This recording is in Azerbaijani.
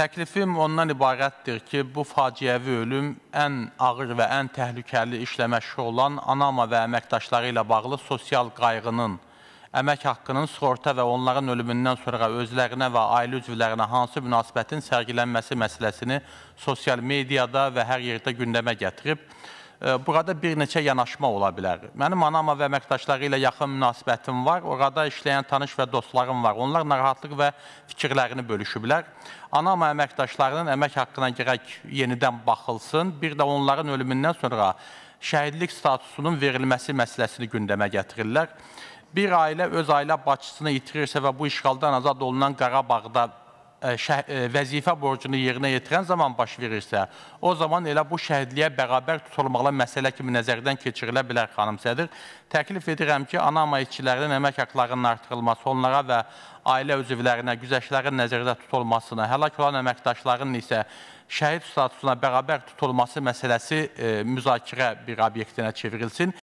Təklifim ondan ibarətdir ki, bu faciəvi ölüm ən ağır və ən təhlükəli işlə məşğul olan anama və əməkdaşları ilə bağlı sosial qayğının, əmək haqqının sığorta və onların ölümündən sonra özlərinə və ailə üzvlərinə hansı münasibətin sərgilənməsi məsələsini sosial mediada və hər yerdə gündəmə gətirib, burada bir neçə yanaşma ola bilər. Mənim anama və əməkdaşları ilə yaxın münasibətim var. Orada işləyən tanış və dostlarım var. Onlar narahatlıq və fikirlərini bölüşüblər. Anama əməkdaşlarının əmək haqqına gərək yenidən baxılsın. Bir də onların ölümündən sonra şəhidlik statusunun verilməsi məsələsini gündəmə gətirirlər. Bir ailə öz ailə başçısını itirirsə və bu işğaldan azad olunan Qarabağda E, şə, e, vəzifə borcunu yerinə yetirən zaman baş verirsə, o zaman elə bu şəhidliyə bərabər tutulmaqla məsələ kimi nəzərdən keçirilə bilər xanım sədr. Təklif edirəm ki, ana mayiyyətçilərinin əmək haqlarının artırılması onlara və ailə üzvlərinə güzəşlərin nəzərdə tutulmasına, həlak olan əməkdaşların isə şəhid statusuna bərabər tutulması məsələsi e, müzakirə bir obyektinə çevrilsin.